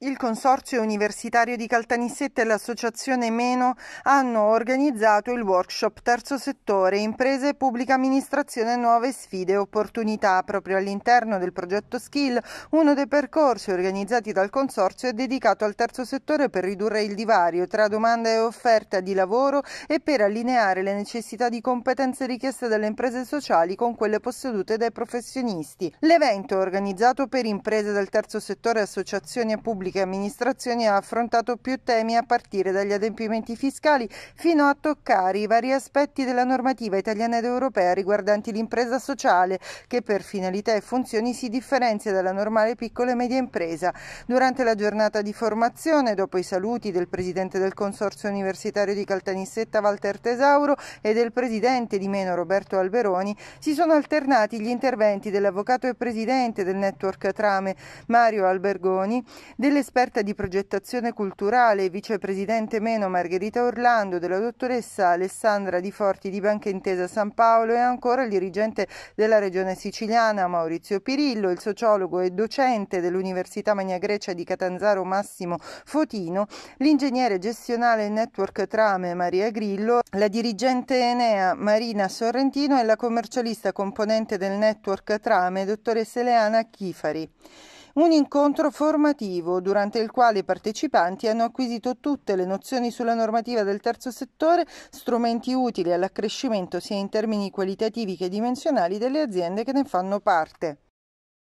Il Consorzio Universitario di Caltanissette e l'Associazione Meno hanno organizzato il workshop Terzo Settore, Imprese, e Pubblica Amministrazione, Nuove Sfide e Opportunità. Proprio all'interno del progetto Skill, uno dei percorsi organizzati dal Consorzio è dedicato al terzo settore per ridurre il divario tra domanda e offerta di lavoro e per allineare le necessità di competenze richieste dalle imprese sociali con quelle possedute dai professionisti. L'evento organizzato per imprese del terzo settore, associazioni e pubbliche pubbliche amministrazioni ha affrontato più temi a partire dagli adempimenti fiscali fino a toccare i vari aspetti della normativa italiana ed europea riguardanti l'impresa sociale, che per finalità e funzioni si differenzia dalla normale piccola e media impresa. Durante la giornata di formazione, dopo i saluti del presidente del Consorzio Universitario di Caltanissetta Walter Tesauro e del presidente di Meno Roberto Alberoni, si sono alternati gli interventi dell'avvocato e presidente del network Trame Mario Albergoni, delle l'esperta di progettazione culturale e vicepresidente meno Margherita Orlando, della dottoressa Alessandra Di Forti di Banca Intesa San Paolo e ancora il dirigente della regione siciliana Maurizio Pirillo, il sociologo e docente dell'Università Magna Grecia di Catanzaro Massimo Fotino, l'ingegnere gestionale Network Trame Maria Grillo, la dirigente Enea Marina Sorrentino e la commercialista componente del Network Trame dottoressa Eleana Chifari. Un incontro formativo durante il quale i partecipanti hanno acquisito tutte le nozioni sulla normativa del terzo settore, strumenti utili all'accrescimento sia in termini qualitativi che dimensionali delle aziende che ne fanno parte.